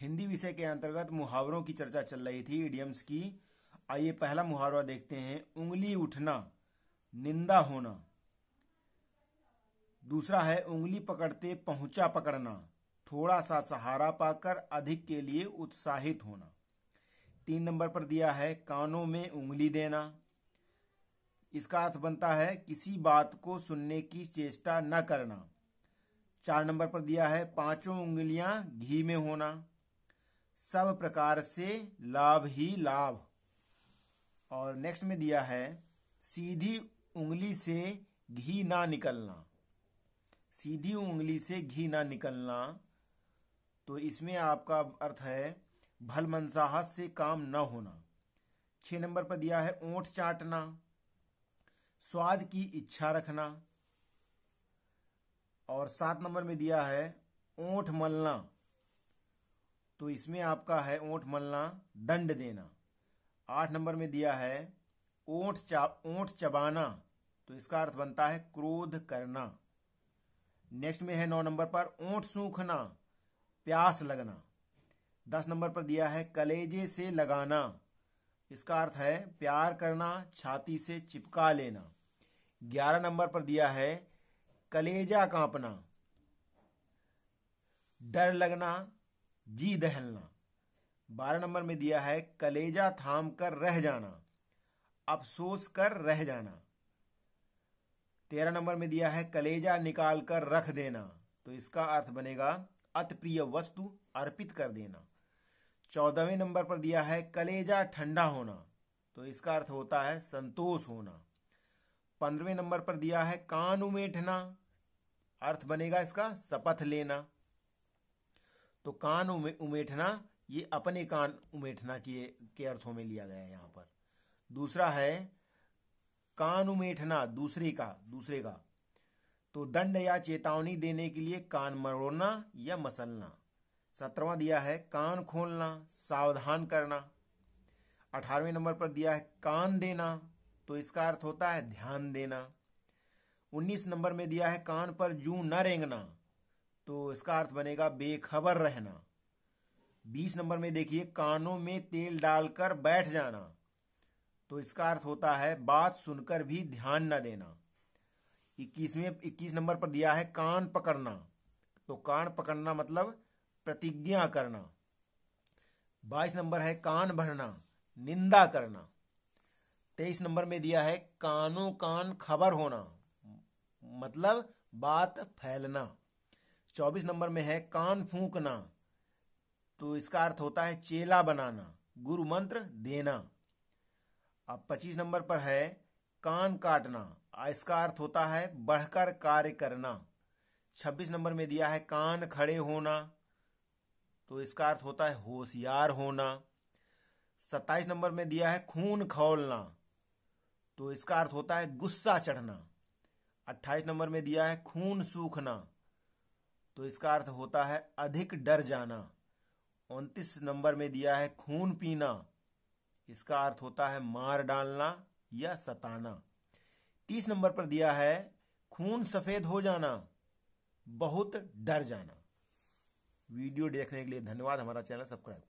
हिंदी विषय के अंतर्गत मुहावरों की चर्चा चल रही थी इडियम्स की आइए पहला मुहावरा देखते हैं उंगली उठना निंदा होना दूसरा है उंगली पकड़ते पहुंचा पकड़ना थोड़ा सा सहारा पाकर अधिक के लिए उत्साहित होना तीन नंबर पर दिया है कानों में उंगली देना इसका अर्थ बनता है किसी बात को सुनने की चेष्टा न करना चार नंबर पर दिया है पांचों उंगलियां घी में होना सब प्रकार से लाभ ही लाभ और नेक्स्ट में दिया है सीधी उंगली से घी ना निकलना सीधी उंगली से घी ना निकलना तो इसमें आपका अर्थ है भल मनसाहत से काम न होना छः नंबर पर दिया है ओठ चाटना स्वाद की इच्छा रखना और सात नंबर में दिया है ओंठ मलना तो इसमें आपका है ओंठ मलना दंड देना आठ नंबर में दिया है ओंठ चा ओंठ चबाना तो इसका अर्थ बनता है क्रोध करना नेक्स्ट में है नौ नंबर पर ओंठ सूखना प्यास लगना दस नंबर पर दिया है कलेजे से लगाना इसका अर्थ है प्यार करना छाती से चिपका लेना ग्यारह नंबर पर दिया है कलेजा कांपना डर लगना जी दहलना बारह नंबर में दिया है कलेजा थाम कर रह जाना अफसोस कर रह जाना तेरह नंबर में दिया है कलेजा निकाल कर रख देना तो इसका अर्थ बनेगा अतप्रिय वस्तु अर्पित कर देना चौदहवें नंबर पर दिया है कलेजा ठंडा होना तो इसका अर्थ होता है संतोष होना पंद्रहवें नंबर पर दिया है कान उमेठना अर्थ बनेगा इसका शपथ लेना तो कान उमे, उमेठना ये अपने कान उमेठना के के अर्थों में लिया गया है यहाँ पर दूसरा है कान उमेठना दूसरे का दूसरे का तो दंड या चेतावनी देने के लिए कान मरोड़ना या मसलना सत्रवा दिया है कान खोलना सावधान करना अठारहवें नंबर पर दिया है कान देना तो इसका अर्थ होता है ध्यान देना उन्नीस नंबर में दिया है कान पर जू न रेंगना तो इसका अर्थ बनेगा बेखबर रहना बीस नंबर में देखिए कानों में तेल डालकर बैठ जाना तो इसका अर्थ होता है बात सुनकर भी ध्यान न देना इक्कीसवें इक्कीस नंबर पर दिया है कान पकड़ना तो कान पकड़ना मतलब प्रतिज्ञा करना बाईस नंबर है कान भरना निंदा करना तेईस नंबर में दिया है कानों कान खबर होना मतलब बात फैलना चौबीस नंबर में है कान फूकना तो इसका अर्थ होता है चेला बनाना गुरु मंत्र देना अब पच्चीस नंबर पर है कान काटना इसका अर्थ होता है बढ़कर कार्य करना छब्बीस नंबर में दिया है कान खड़े होना तो इसका अर्थ होता है होशियार होना सत्ताईस नंबर में दिया है खून खौलना तो इसका अर्थ होता है गुस्सा चढ़ना अट्ठाईस नंबर में दिया है खून सूखना तो इसका अर्थ होता है अधिक डर जाना उनतीस नंबर में दिया है खून पीना इसका अर्थ होता है मार डालना या सताना तीस नंबर पर दिया है खून सफेद हो जाना बहुत डर जाना वीडियो देखने के लिए धन्यवाद हमारा चैनल सब्सक्राइब